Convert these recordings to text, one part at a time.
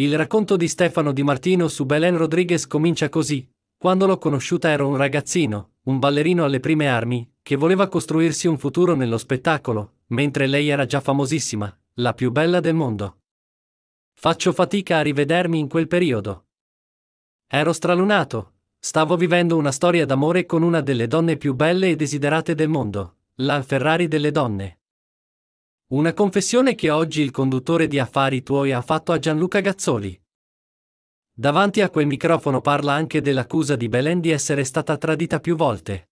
Il racconto di Stefano Di Martino su Belen Rodriguez comincia così. Quando l'ho conosciuta ero un ragazzino, un ballerino alle prime armi, che voleva costruirsi un futuro nello spettacolo, mentre lei era già famosissima, la più bella del mondo. Faccio fatica a rivedermi in quel periodo. Ero stralunato, stavo vivendo una storia d'amore con una delle donne più belle e desiderate del mondo, la Ferrari delle donne. Una confessione che oggi il conduttore di Affari Tuoi ha fatto a Gianluca Gazzoli. Davanti a quel microfono parla anche dell'accusa di Belen di essere stata tradita più volte.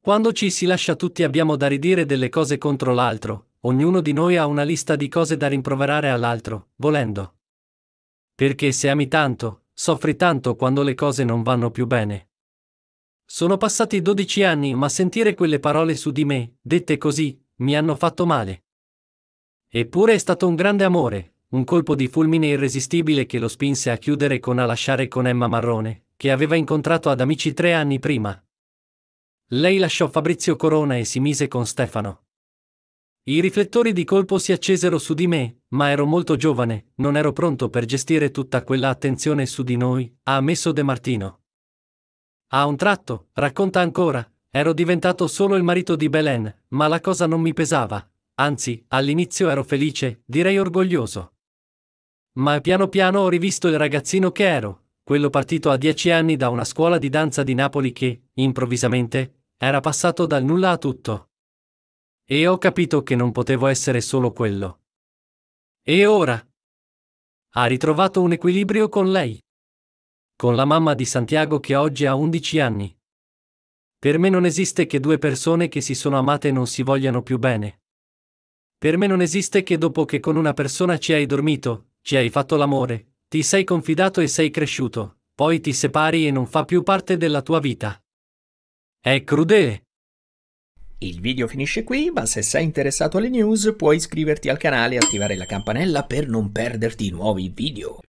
Quando ci si lascia tutti abbiamo da ridire delle cose contro l'altro, ognuno di noi ha una lista di cose da rimproverare all'altro, volendo. Perché se ami tanto, soffri tanto quando le cose non vanno più bene. Sono passati 12 anni ma sentire quelle parole su di me, dette così, mi hanno fatto male. Eppure è stato un grande amore, un colpo di fulmine irresistibile che lo spinse a chiudere con a lasciare con Emma Marrone, che aveva incontrato ad amici tre anni prima. Lei lasciò Fabrizio Corona e si mise con Stefano. I riflettori di colpo si accesero su di me, ma ero molto giovane, non ero pronto per gestire tutta quella attenzione su di noi, ha ammesso De Martino. A un tratto, racconta ancora, ero diventato solo il marito di Belen, ma la cosa non mi pesava, anzi, all'inizio ero felice, direi orgoglioso. Ma piano piano ho rivisto il ragazzino che ero, quello partito a dieci anni da una scuola di danza di Napoli che, improvvisamente, era passato dal nulla a tutto. E ho capito che non potevo essere solo quello. E ora? Ha ritrovato un equilibrio con lei. Con la mamma di Santiago che oggi ha 11 anni. Per me non esiste che due persone che si sono amate non si vogliano più bene. Per me non esiste che dopo che con una persona ci hai dormito, ci hai fatto l'amore, ti sei confidato e sei cresciuto, poi ti separi e non fa più parte della tua vita. È crudele. Il video finisce qui, ma se sei interessato alle news puoi iscriverti al canale e attivare la campanella per non perderti nuovi video.